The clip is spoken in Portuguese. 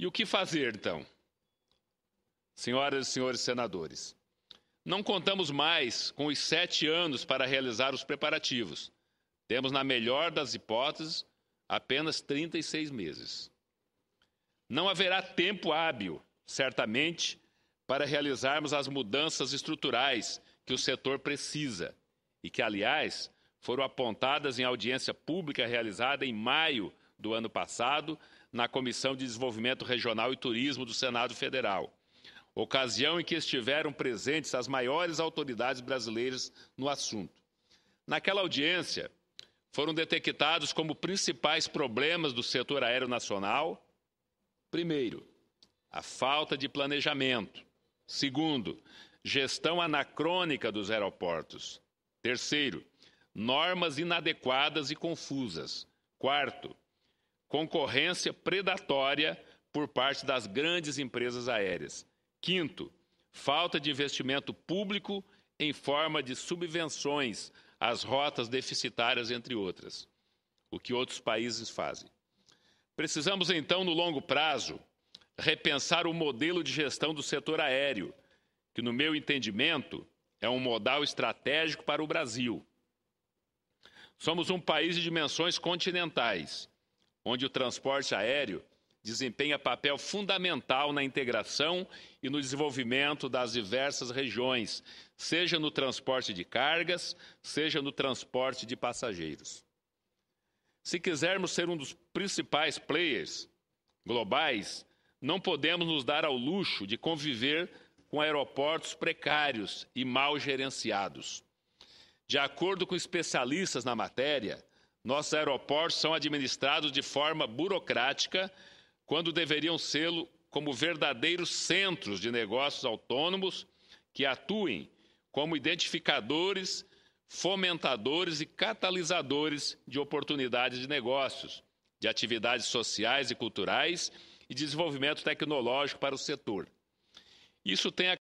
E o que fazer, então? Senhoras e senhores senadores, não contamos mais com os sete anos para realizar os preparativos. Temos, na melhor das hipóteses, apenas 36 meses. Não haverá tempo hábil, certamente, para realizarmos as mudanças estruturais que o setor precisa e que, aliás, foram apontadas em audiência pública realizada em maio do ano passado na Comissão de Desenvolvimento Regional e Turismo do Senado Federal. Ocasião em que estiveram presentes as maiores autoridades brasileiras no assunto. Naquela audiência, foram detectados como principais problemas do setor aéreo nacional: primeiro, a falta de planejamento. Segundo, gestão anacrônica dos aeroportos. Terceiro, normas inadequadas e confusas. Quarto, concorrência predatória por parte das grandes empresas aéreas. Quinto, falta de investimento público em forma de subvenções às rotas deficitárias, entre outras, o que outros países fazem. Precisamos, então, no longo prazo, repensar o modelo de gestão do setor aéreo, que, no meu entendimento, é um modal estratégico para o Brasil. Somos um país de dimensões continentais onde o transporte aéreo desempenha papel fundamental na integração e no desenvolvimento das diversas regiões, seja no transporte de cargas, seja no transporte de passageiros. Se quisermos ser um dos principais players globais, não podemos nos dar ao luxo de conviver com aeroportos precários e mal gerenciados. De acordo com especialistas na matéria, nossos aeroportos são administrados de forma burocrática, quando deveriam sê como verdadeiros centros de negócios autônomos que atuem como identificadores, fomentadores e catalisadores de oportunidades de negócios, de atividades sociais e culturais e desenvolvimento tecnológico para o setor. Isso tem a